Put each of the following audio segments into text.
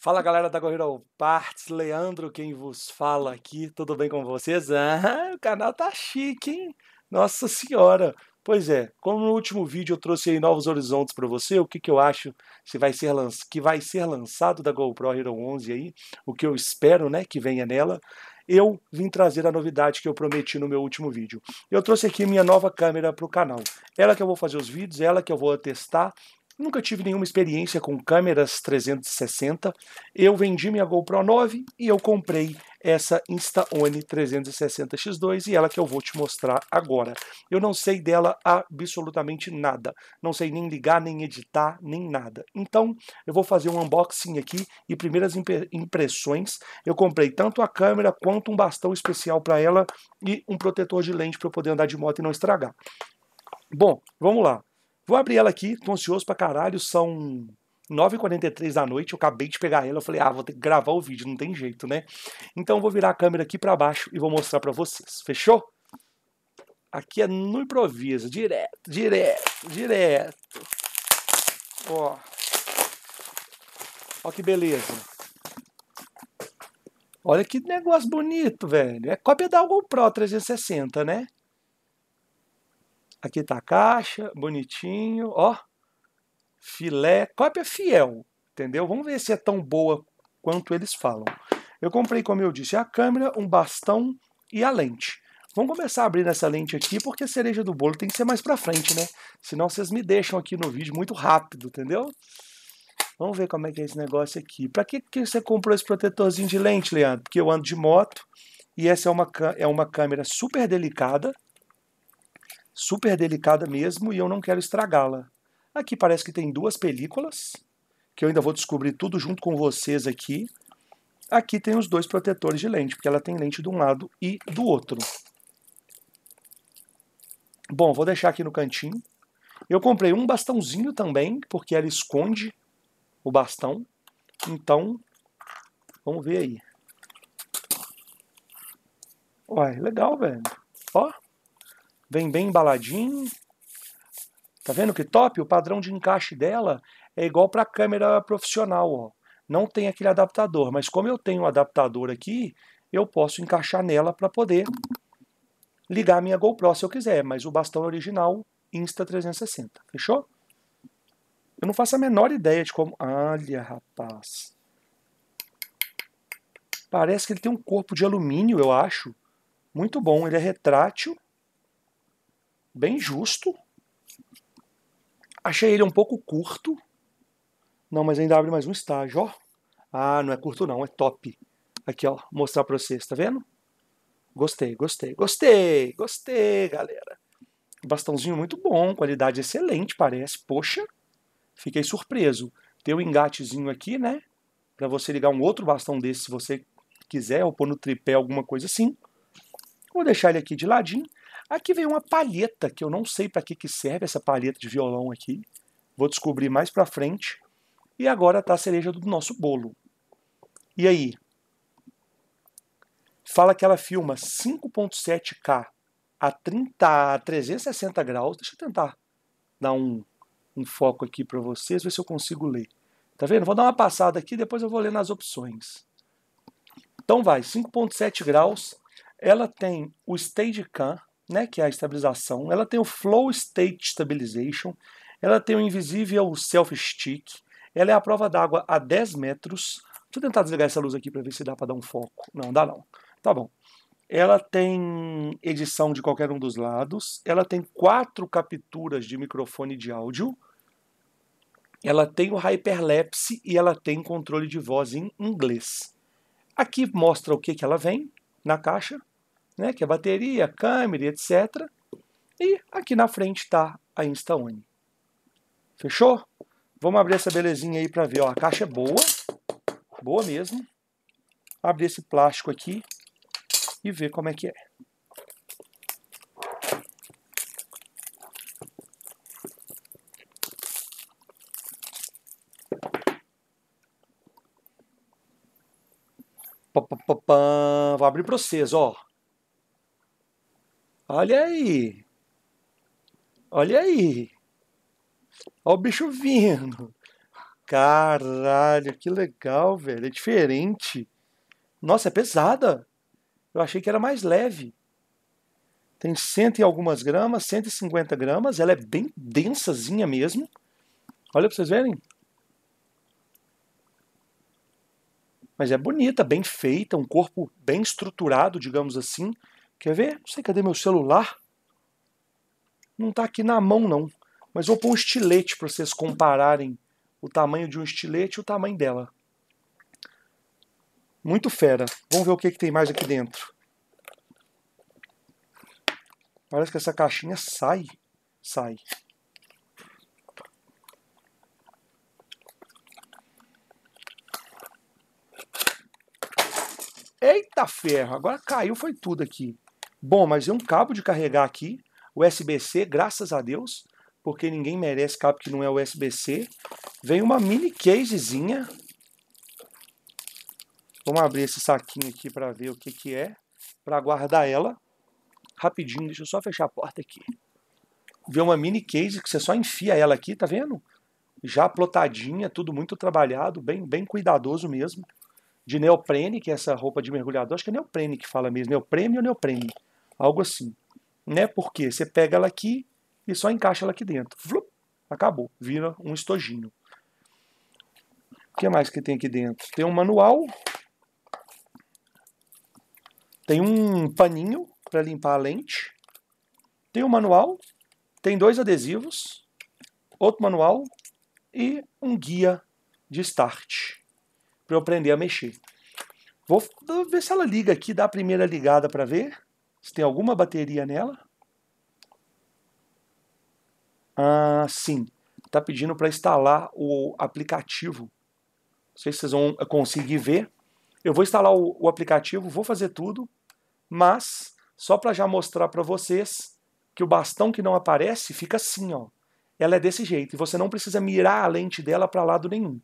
Fala galera da Corrida Parts, Leandro quem vos fala aqui, tudo bem com vocês? Ah, o canal tá chique, hein? Nossa senhora! Pois é, como no último vídeo eu trouxe aí novos horizontes para você, o que, que eu acho se vai ser que vai ser lançado da GoPro Hero 11 aí, o que eu espero né, que venha nela, eu vim trazer a novidade que eu prometi no meu último vídeo. Eu trouxe aqui minha nova câmera para o canal. Ela que eu vou fazer os vídeos, ela que eu vou testar Nunca tive nenhuma experiência com câmeras 360. Eu vendi minha GoPro 9 e eu comprei essa Instaone 360X2 e ela que eu vou te mostrar agora. Eu não sei dela absolutamente nada. Não sei nem ligar, nem editar, nem nada. Então, eu vou fazer um unboxing aqui e primeiras impressões. Eu comprei tanto a câmera quanto um bastão especial para ela e um protetor de lente para eu poder andar de moto e não estragar. Bom, vamos lá. Vou abrir ela aqui, tô ansioso pra caralho, são 9h43 da noite, eu acabei de pegar ela, eu falei, ah, vou ter que gravar o vídeo, não tem jeito, né? Então vou virar a câmera aqui para baixo e vou mostrar para vocês, fechou? Aqui é no improviso, direto, direto, direto. Ó. Ó que beleza. Olha que negócio bonito, velho. É cópia da GoPro 360, né? Aqui está a caixa, bonitinho, ó. Filé, cópia fiel, entendeu? Vamos ver se é tão boa quanto eles falam. Eu comprei, como eu disse, a câmera, um bastão e a lente. Vamos começar a abrir essa lente aqui, porque a cereja do bolo tem que ser mais pra frente, né? Senão vocês me deixam aqui no vídeo muito rápido, entendeu? Vamos ver como é que é esse negócio aqui. Pra que, que você comprou esse protetorzinho de lente, Leandro? Porque eu ando de moto e essa é uma, é uma câmera super delicada, super delicada mesmo e eu não quero estragá-la. Aqui parece que tem duas películas, que eu ainda vou descobrir tudo junto com vocês aqui. Aqui tem os dois protetores de lente, porque ela tem lente de um lado e do outro. Bom, vou deixar aqui no cantinho. Eu comprei um bastãozinho também, porque ela esconde o bastão. Então, vamos ver aí. Uai, legal, velho vem bem embaladinho. Tá vendo que top? O padrão de encaixe dela é igual para câmera profissional, ó. Não tem aquele adaptador, mas como eu tenho o um adaptador aqui, eu posso encaixar nela para poder ligar a minha GoPro se eu quiser, mas o bastão original Insta360, fechou? Eu não faço a menor ideia de como... Olha, rapaz. Parece que ele tem um corpo de alumínio, eu acho. Muito bom, ele é retrátil bem justo. Achei ele um pouco curto. Não, mas ainda abre mais um estágio, ó. Ah, não é curto não, é top. Aqui, ó, mostrar pra vocês, tá vendo? Gostei, gostei, gostei, gostei, galera. Bastãozinho muito bom, qualidade excelente, parece. Poxa, fiquei surpreso. Tem um engatezinho aqui, né? Pra você ligar um outro bastão desse, se você quiser, ou pôr no tripé, alguma coisa assim. Vou deixar ele aqui de ladinho. Aqui vem uma palheta, que eu não sei para que, que serve essa palheta de violão aqui. Vou descobrir mais para frente. E agora tá a cereja do nosso bolo. E aí? Fala que ela filma 5.7K a 30, a 360 graus. Deixa eu tentar dar um, um foco aqui para vocês, ver se eu consigo ler. Tá vendo? Vou dar uma passada aqui, depois eu vou ler nas opções. Então vai, 5.7 graus. Ela tem o Steadicam, né, que é a estabilização, ela tem o Flow State Stabilization, ela tem o invisível Self Stick, ela é a prova d'água a 10 metros. Deixa eu tentar desligar essa luz aqui para ver se dá para dar um foco. Não, dá não. Tá bom. Ela tem edição de qualquer um dos lados, ela tem quatro capturas de microfone de áudio, ela tem o hyperlapse e ela tem controle de voz em inglês. Aqui mostra o que, que ela vem na caixa né, que é a bateria, a câmera, etc. E aqui na frente está a InstaOne. Fechou? Vamos abrir essa belezinha aí para ver. Ó, a caixa é boa, boa mesmo. Abrir esse plástico aqui e ver como é que é. Vou abrir para vocês, ó. Olha aí. Olha aí. Olha o bicho vindo. Caralho, que legal, velho. É diferente. Nossa, é pesada. Eu achei que era mais leve. Tem cento e algumas gramas, 150 gramas. Ela é bem densazinha mesmo. Olha para vocês verem. Mas é bonita, bem feita, um corpo bem estruturado, digamos assim. Quer ver? Não sei cadê meu celular. Não está aqui na mão, não. Mas vou pôr um estilete para vocês compararem o tamanho de um estilete e o tamanho dela. Muito fera. Vamos ver o que, que tem mais aqui dentro. Parece que essa caixinha sai. Sai. Eita ferro, agora caiu, foi tudo aqui. Bom, mas é um cabo de carregar aqui. USB-C, graças a Deus, porque ninguém merece cabo que não é USB-C. Vem uma mini casezinha. Vamos abrir esse saquinho aqui para ver o que, que é, para guardar ela. Rapidinho, deixa eu só fechar a porta aqui. Vem uma mini case que você só enfia ela aqui, tá vendo? Já plotadinha, tudo muito trabalhado, bem, bem cuidadoso mesmo. De neoprene, que é essa roupa de mergulhador, acho que é neoprene que fala mesmo, neoprene ou neoprene algo assim. Né? Porque você pega ela aqui e só encaixa ela aqui dentro. Flup, acabou, vira um estojinho. O que mais que tem aqui dentro? Tem um manual, tem um paninho para limpar a lente, tem um manual, tem dois adesivos, outro manual e um guia de start para eu aprender a mexer. Vou ver se ela liga aqui, dá a primeira ligada para ver tem alguma bateria nela? Ah, sim. Está pedindo para instalar o aplicativo. Não sei se vocês vão conseguir ver. Eu vou instalar o, o aplicativo, vou fazer tudo, mas só para já mostrar para vocês que o bastão que não aparece fica assim, ó. Ela é desse jeito e você não precisa mirar a lente dela para lado nenhum.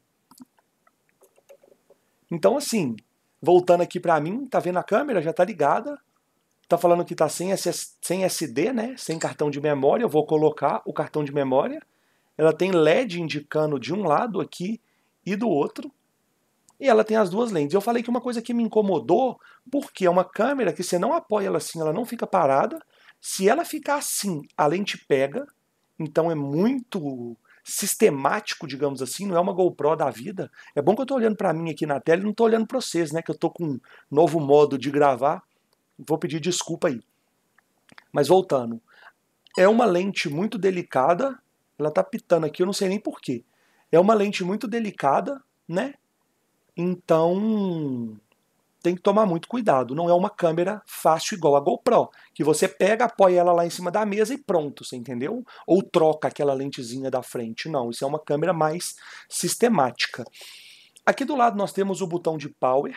Então assim, voltando aqui para mim, tá vendo a câmera? Já tá ligada tá falando que tá sem, sem SD, né? sem cartão de memória. Eu vou colocar o cartão de memória. Ela tem LED indicando de um lado aqui e do outro. E ela tem as duas lentes. Eu falei que uma coisa que me incomodou, porque é uma câmera que você não apoia ela assim, ela não fica parada. Se ela ficar assim, a lente pega. Então é muito sistemático, digamos assim, não é uma GoPro da vida. É bom que eu estou olhando para mim aqui na tela e não estou olhando para vocês, né? Que eu estou com um novo modo de gravar. Vou pedir desculpa aí. Mas voltando, é uma lente muito delicada. Ela tá pitando aqui, eu não sei nem porquê. É uma lente muito delicada, né? Então tem que tomar muito cuidado. Não é uma câmera fácil igual a GoPro, que você pega, apoia ela lá em cima da mesa e pronto, você entendeu? Ou troca aquela lentezinha da frente. Não, isso é uma câmera mais sistemática. Aqui do lado nós temos o botão de power.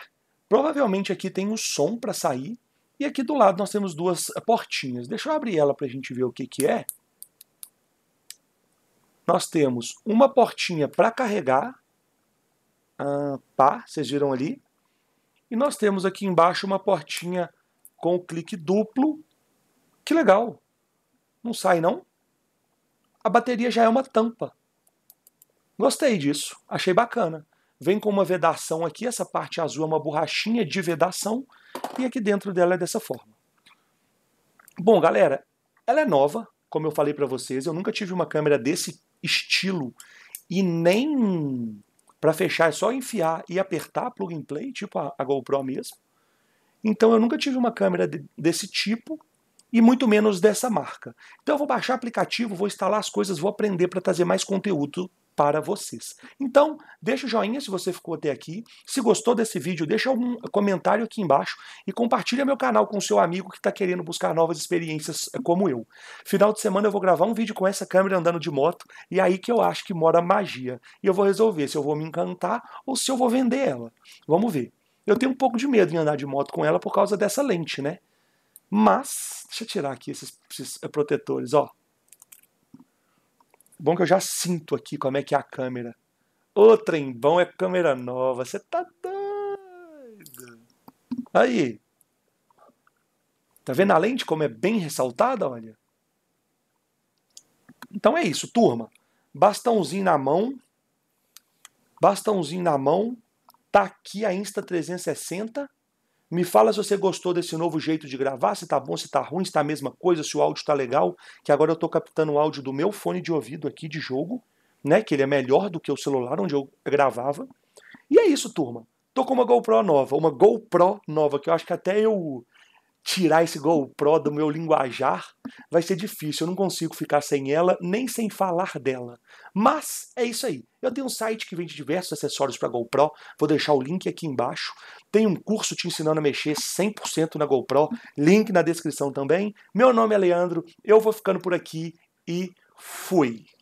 Provavelmente aqui tem o som para sair, e aqui do lado nós temos duas eh, portinhas. Deixa eu abrir ela para a gente ver o que, que é. Nós temos uma portinha para carregar. Ah, pá, vocês viram ali. E nós temos aqui embaixo uma portinha com clique duplo. Que legal! Não sai não? A bateria já é uma tampa. Gostei disso, achei bacana. Vem com uma vedação aqui, essa parte azul é uma borrachinha de vedação e aqui dentro dela é dessa forma. Bom, galera, ela é nova, como eu falei para vocês. Eu nunca tive uma câmera desse estilo e nem para fechar é só enfiar e apertar plug and play, tipo a, a GoPro mesmo. Então eu nunca tive uma câmera de, desse tipo e muito menos dessa marca. Então eu vou baixar aplicativo, vou instalar as coisas, vou aprender para trazer mais conteúdo para vocês. Então, deixa o joinha se você ficou até aqui. Se gostou desse vídeo, deixa um comentário aqui embaixo e compartilha meu canal com seu amigo que está querendo buscar novas experiências eh, como eu. Final de semana eu vou gravar um vídeo com essa câmera andando de moto e é aí que eu acho que mora magia. E eu vou resolver se eu vou me encantar ou se eu vou vender ela. Vamos ver. Eu tenho um pouco de medo em andar de moto com ela por causa dessa lente, né? Mas, deixa eu tirar aqui esses, esses eh, protetores, ó. Bom que eu já sinto aqui como é que é a câmera. Ô, trembão é câmera nova. Você tá doido. Aí. Tá vendo a lente como é bem ressaltada, olha? Então é isso, turma. Bastãozinho na mão. Bastãozinho na mão. Tá aqui a Insta360 me fala se você gostou desse novo jeito de gravar, se tá bom, se tá ruim, se tá a mesma coisa, se o áudio tá legal, que agora eu tô captando o áudio do meu fone de ouvido aqui de jogo, né, que ele é melhor do que o celular onde eu gravava. E é isso, turma. Tô com uma GoPro nova, uma GoPro nova, que eu acho que até eu tirar esse GoPro do meu linguajar vai ser difícil. Eu não consigo ficar sem ela, nem sem falar dela. Mas é isso aí. Eu tenho um site que vende diversos acessórios para GoPro. Vou deixar o link aqui embaixo. Tem um curso te ensinando a mexer 100% na GoPro. Link na descrição também. Meu nome é Leandro. Eu vou ficando por aqui e fui.